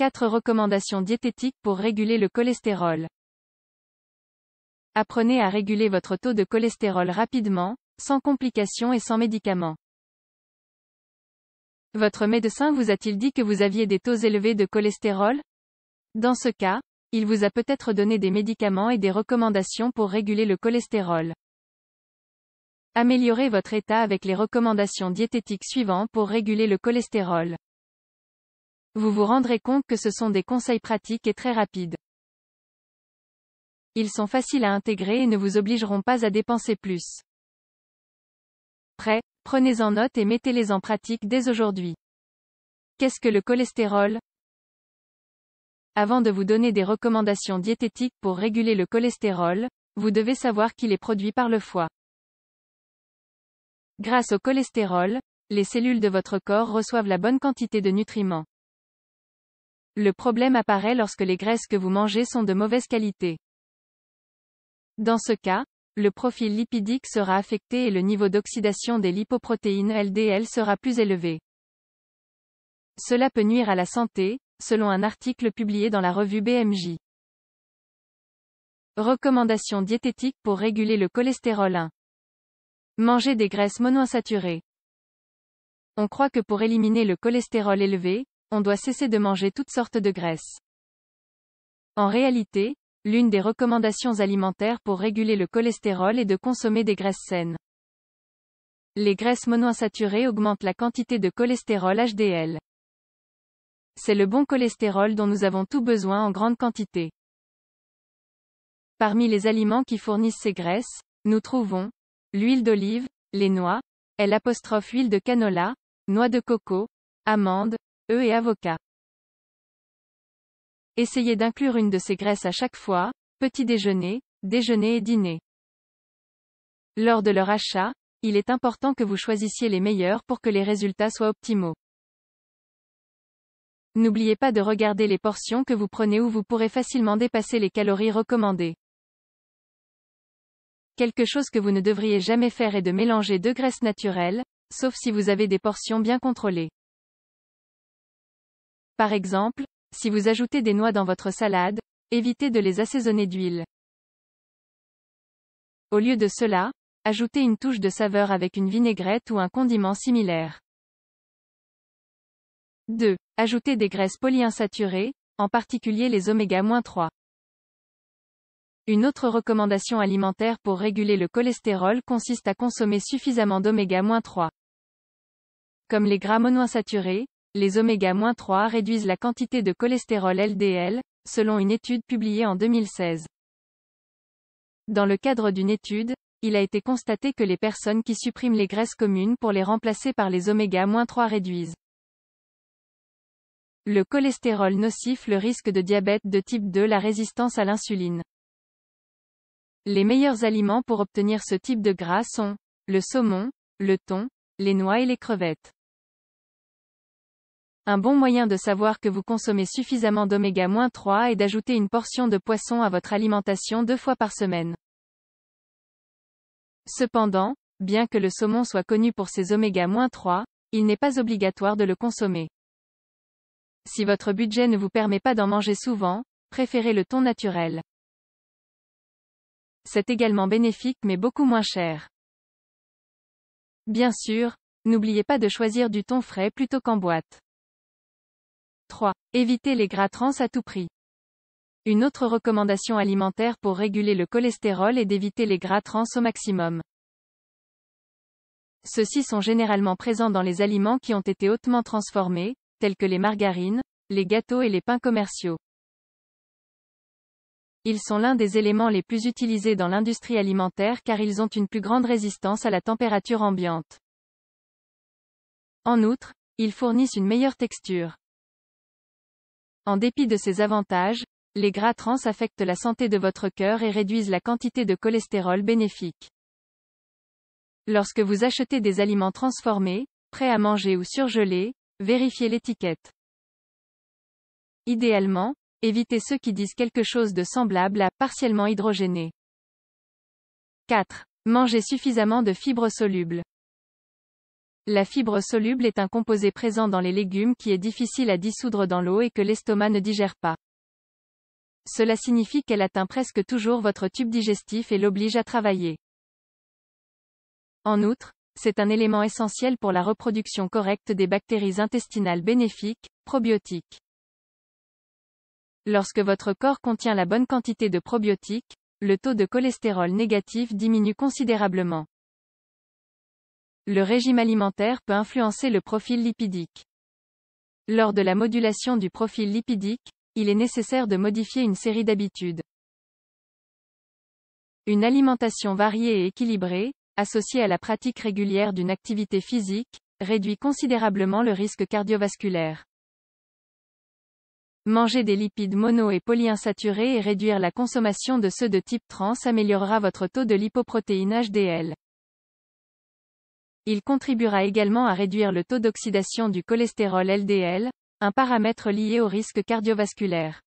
4 recommandations diététiques pour réguler le cholestérol. Apprenez à réguler votre taux de cholestérol rapidement, sans complications et sans médicaments. Votre médecin vous a-t-il dit que vous aviez des taux élevés de cholestérol Dans ce cas, il vous a peut-être donné des médicaments et des recommandations pour réguler le cholestérol. Améliorez votre état avec les recommandations diététiques suivantes pour réguler le cholestérol. Vous vous rendrez compte que ce sont des conseils pratiques et très rapides. Ils sont faciles à intégrer et ne vous obligeront pas à dépenser plus. Prêt, prenez-en note et mettez-les en pratique dès aujourd'hui. Qu'est-ce que le cholestérol Avant de vous donner des recommandations diététiques pour réguler le cholestérol, vous devez savoir qu'il est produit par le foie. Grâce au cholestérol, les cellules de votre corps reçoivent la bonne quantité de nutriments. Le problème apparaît lorsque les graisses que vous mangez sont de mauvaise qualité. Dans ce cas, le profil lipidique sera affecté et le niveau d'oxydation des lipoprotéines LDL sera plus élevé. Cela peut nuire à la santé, selon un article publié dans la revue BMJ. Recommandations diététiques pour réguler le cholestérol 1. Manger des graisses monoinsaturées. On croit que pour éliminer le cholestérol élevé, on doit cesser de manger toutes sortes de graisses. En réalité, l'une des recommandations alimentaires pour réguler le cholestérol est de consommer des graisses saines. Les graisses monoinsaturées augmentent la quantité de cholestérol HDL. C'est le bon cholestérol dont nous avons tout besoin en grande quantité. Parmi les aliments qui fournissent ces graisses, nous trouvons l'huile d'olive, les noix, l'huile huile de canola, noix de coco, amandes, et avocats. Essayez d'inclure une de ces graisses à chaque fois, petit déjeuner, déjeuner et dîner. Lors de leur achat, il est important que vous choisissiez les meilleurs pour que les résultats soient optimaux. N'oubliez pas de regarder les portions que vous prenez ou vous pourrez facilement dépasser les calories recommandées. Quelque chose que vous ne devriez jamais faire est de mélanger deux graisses naturelles, sauf si vous avez des portions bien contrôlées. Par exemple, si vous ajoutez des noix dans votre salade, évitez de les assaisonner d'huile. Au lieu de cela, ajoutez une touche de saveur avec une vinaigrette ou un condiment similaire. 2. Ajoutez des graisses polyinsaturées, en particulier les oméga-3. Une autre recommandation alimentaire pour réguler le cholestérol consiste à consommer suffisamment d'oméga-3. Comme les gras monoinsaturés, les oméga-3 réduisent la quantité de cholestérol LDL, selon une étude publiée en 2016. Dans le cadre d'une étude, il a été constaté que les personnes qui suppriment les graisses communes pour les remplacer par les oméga-3 réduisent le cholestérol nocif, le risque de diabète de type 2, la résistance à l'insuline. Les meilleurs aliments pour obtenir ce type de gras sont le saumon, le thon, les noix et les crevettes. Un bon moyen de savoir que vous consommez suffisamment d'oméga-3 est d'ajouter une portion de poisson à votre alimentation deux fois par semaine. Cependant, bien que le saumon soit connu pour ses oméga-3, il n'est pas obligatoire de le consommer. Si votre budget ne vous permet pas d'en manger souvent, préférez le thon naturel. C'est également bénéfique mais beaucoup moins cher. Bien sûr, n'oubliez pas de choisir du thon frais plutôt qu'en boîte. 3. Éviter les gras trans à tout prix. Une autre recommandation alimentaire pour réguler le cholestérol est d'éviter les gras trans au maximum. Ceux-ci sont généralement présents dans les aliments qui ont été hautement transformés, tels que les margarines, les gâteaux et les pains commerciaux. Ils sont l'un des éléments les plus utilisés dans l'industrie alimentaire car ils ont une plus grande résistance à la température ambiante. En outre, ils fournissent une meilleure texture. En dépit de ces avantages, les gras trans affectent la santé de votre cœur et réduisent la quantité de cholestérol bénéfique. Lorsque vous achetez des aliments transformés, prêts à manger ou surgelés, vérifiez l'étiquette. Idéalement, évitez ceux qui disent quelque chose de semblable à partiellement hydrogéné. 4. Mangez suffisamment de fibres solubles. La fibre soluble est un composé présent dans les légumes qui est difficile à dissoudre dans l'eau et que l'estomac ne digère pas. Cela signifie qu'elle atteint presque toujours votre tube digestif et l'oblige à travailler. En outre, c'est un élément essentiel pour la reproduction correcte des bactéries intestinales bénéfiques, probiotiques. Lorsque votre corps contient la bonne quantité de probiotiques, le taux de cholestérol négatif diminue considérablement. Le régime alimentaire peut influencer le profil lipidique. Lors de la modulation du profil lipidique, il est nécessaire de modifier une série d'habitudes. Une alimentation variée et équilibrée, associée à la pratique régulière d'une activité physique, réduit considérablement le risque cardiovasculaire. Manger des lipides mono et polyinsaturés et réduire la consommation de ceux de type trans améliorera votre taux de lipoprotéine HDL. Il contribuera également à réduire le taux d'oxydation du cholestérol LDL, un paramètre lié au risque cardiovasculaire.